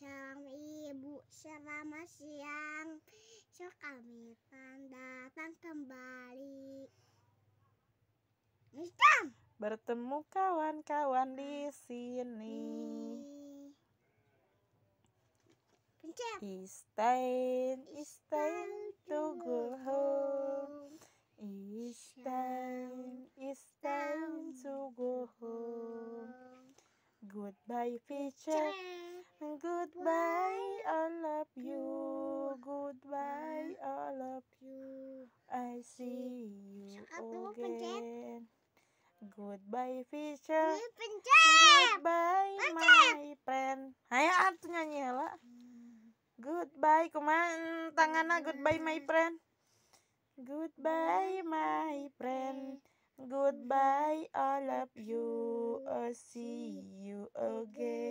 siang ibu selamat siang so kami datang kembali Mistam bertemu kawan-kawan di sini Pencet. It's time, it's time to go home. It's time, it's to go home. Goodbye, teacher. Goodbye, I love you. Goodbye, I love you. I see you again. Goodbye, Fisher. Goodbye, my friend. Ayo, aku nyanyi lah. Goodbye, kuman tangana. Goodbye, my friend. Goodbye, my friend. Goodbye, I love you. I see you again.